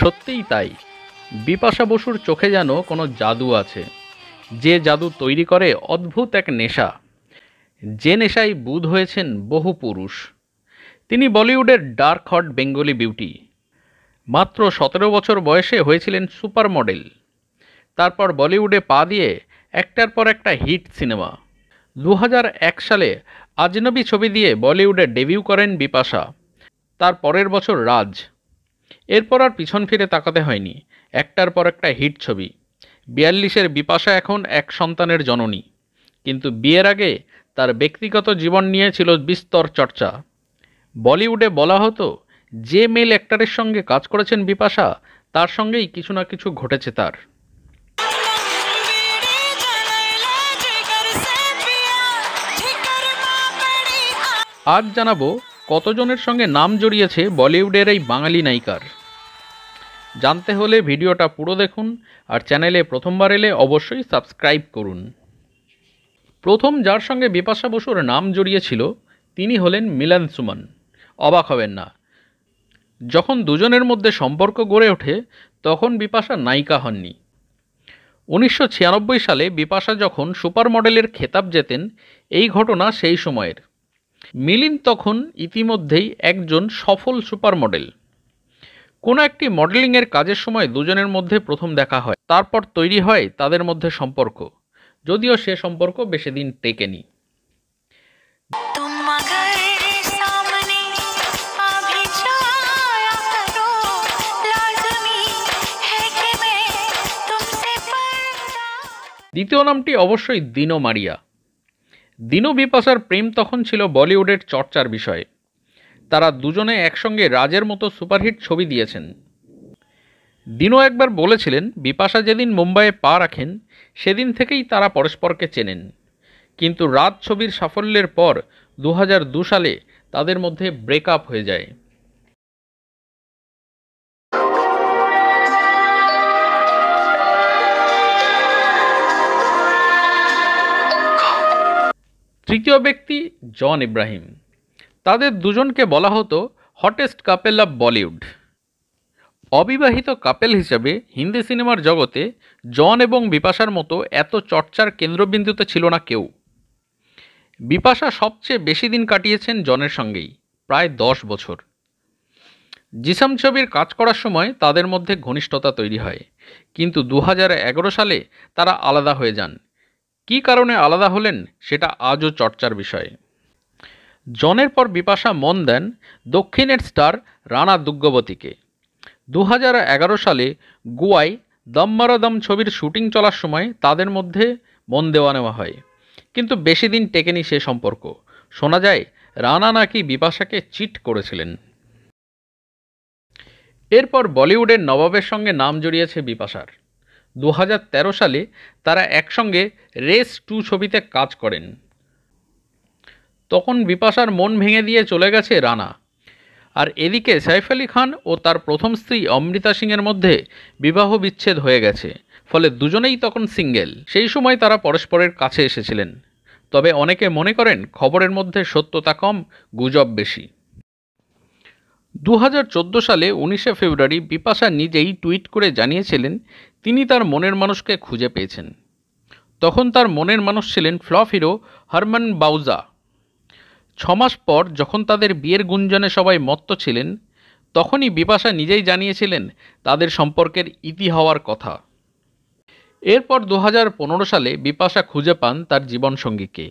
সত্যিই তাই বিপাশা বসুর চোখে যেন কোনো জাদু আছে যে জাদু তৈরি করে অদ্ভুত এক নেশা যে নেশায় বুধ হয়েছেন বহু পুরুষ তিনি বলিউডের ডার্ক হট বেঙ্গলি বিউটি মাত্র সতেরো বছর বয়সে হয়েছিলেন সুপার মডেল তারপর বলিউডে পা দিয়ে একটার পর একটা হিট সিনেমা দু সালে আজনবী ছবি দিয়ে বলিউডে ডেবিউ করেন বিপাশা তার পরের বছর রাজ এরপর আর পিছন ফিরে তাকাতে হয়নি একটার পর একটা হিট ছবি বিয়াল্লিশের বিপাশা এখন এক সন্তানের জননী কিন্তু বিয়ের আগে তার ব্যক্তিগত জীবন নিয়ে ছিল বিস্তর চর্চা বলিউডে বলা হতো যে মেল অ্যাক্টারের সঙ্গে কাজ করেছেন বিপাশা তার সঙ্গেই কিছু না কিছু ঘটেছে তার আজ জানাবো কতজনের সঙ্গে নাম জড়িয়েছে বলিউডের এই বাঙালি নায়িকার জানতে হলে ভিডিওটা পুরো দেখুন আর চ্যানেলে প্রথমবার এলে অবশ্যই সাবস্ক্রাইব করুন প্রথম যার সঙ্গে বিপাশা বসুর নাম জড়িয়েছিল তিনি হলেন মিলান সুমন অবাক হবেন না যখন দুজনের মধ্যে সম্পর্ক গড়ে ওঠে তখন বিপাশা নায়িকা হননি উনিশশো সালে বিপাশা যখন সুপার মডেলের খেতাব জেতেন এই ঘটনা সেই সময়ের মিলিন তখন ইতিমধ্যেই একজন সফল সুপার মডেল কোনো একটি মডেলিংয়ের কাজের সময় দুজনের মধ্যে প্রথম দেখা হয় তারপর তৈরি হয় তাদের মধ্যে সম্পর্ক যদিও সে সম্পর্ক বেশি দিন টেকেনি দ্বিতীয় নামটি অবশ্যই দিনো মারিয়া দিনু বিপাশার প্রেম তখন ছিল বলিউডের চর্চার বিষয়ে তারা দুজনে একসঙ্গে রাজের মতো সুপারহিট ছবি দিয়েছেন দিনু একবার বলেছিলেন বিপাশা যেদিন মুম্বাইয়ে পা রাখেন সেদিন থেকেই তারা পরস্পরকে চেনেন কিন্তু রাত ছবির সাফল্যের পর দু সালে তাদের মধ্যে ব্রেকআপ হয়ে যায় তৃতীয় ব্যক্তি জন ইব্রাহিম তাদের দুজনকে বলা হতো হটেস্ট কাপেল অব বলিউড অবিবাহিত কাপেল হিসেবে হিন্দি সিনেমার জগতে জন এবং বিপাশার মতো এত চর্চার কেন্দ্রবিন্দুতে ছিল না কেউ বিপাশা সবচেয়ে বেশি দিন কাটিয়েছেন জনের সঙ্গেই প্রায় দশ বছর জিসাম ছবির কাজ করার সময় তাদের মধ্যে ঘনিষ্ঠতা তৈরি হয় কিন্তু দু সালে তারা আলাদা হয়ে যান কি কারণে আলাদা হলেন সেটা আজও চর্চার বিষয় জনের পর বিপাশা মন দেন দক্ষিণের স্টার রানা দুগ্গবতীকে দু সালে গোয়ায় দম্মারাদম ছবির শুটিং চলার সময় তাদের মধ্যে মন দেওয়া নেওয়া হয় কিন্তু বেশি দিন টেকেনি সে সম্পর্ক শোনা যায় রানা নাকি বিপাশাকে চিট করেছিলেন এরপর বলিউডের নবাবের সঙ্গে নাম জড়িয়েছে বিপাশার দু সালে তারা একসঙ্গে রেস টু ছবিতে কাজ করেন তখন বিপাশার মন ভেঙে দিয়ে চলে গেছে রানা আর এদিকে সাইফ আলী খান ও তার প্রথম স্ত্রী অমৃতা সিংয়ের মধ্যে বিবাহ বিচ্ছেদ হয়ে গেছে ফলে দুজনেই তখন সিঙ্গেল সেই সময় তারা পরস্পরের কাছে এসেছিলেন তবে অনেকে মনে করেন খবরের মধ্যে সত্যতা কম গুজব বেশি দু সালে উনিশে ফেব্রুয়ারি বিপাশা নিজেই টুইট করে জানিয়েছিলেন তিনি তার মনের মানুষকে খুঁজে পেয়েছেন তখন তার মনের মানুষ ছিলেন ফ্লফ হিরো হারমান বাউজা ছমাস পর যখন তাদের বিয়ের গুঞ্জনে সবাই মত্ত ছিলেন তখনই বিপাশা নিজেই জানিয়েছিলেন তাদের সম্পর্কের ইতি হওয়ার কথা এরপর দু সালে বিপাশা খুঁজে পান তার জীবনসঙ্গীকে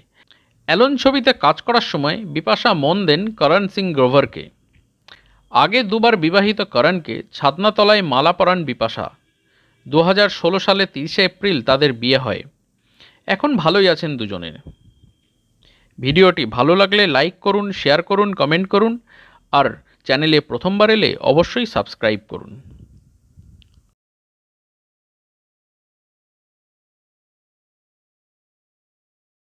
অ্যালন ছবিতে কাজ করার সময় বিপাশা মন দেন করণ সিং গ্রোভারকে আগে দুবার বিবাহিত করণকে ছাদনাতলায় মালা পরান বিপাশা দু সালে তিরিশে এপ্রিল তাদের বিয়ে হয় এখন ভালোই আছেন দুজনের ভিডিওটি ভালো লাগলে লাইক করুন শেয়ার করুন কমেন্ট করুন আর চ্যানেলে প্রথমবার এলে অবশ্যই সাবস্ক্রাইব করুন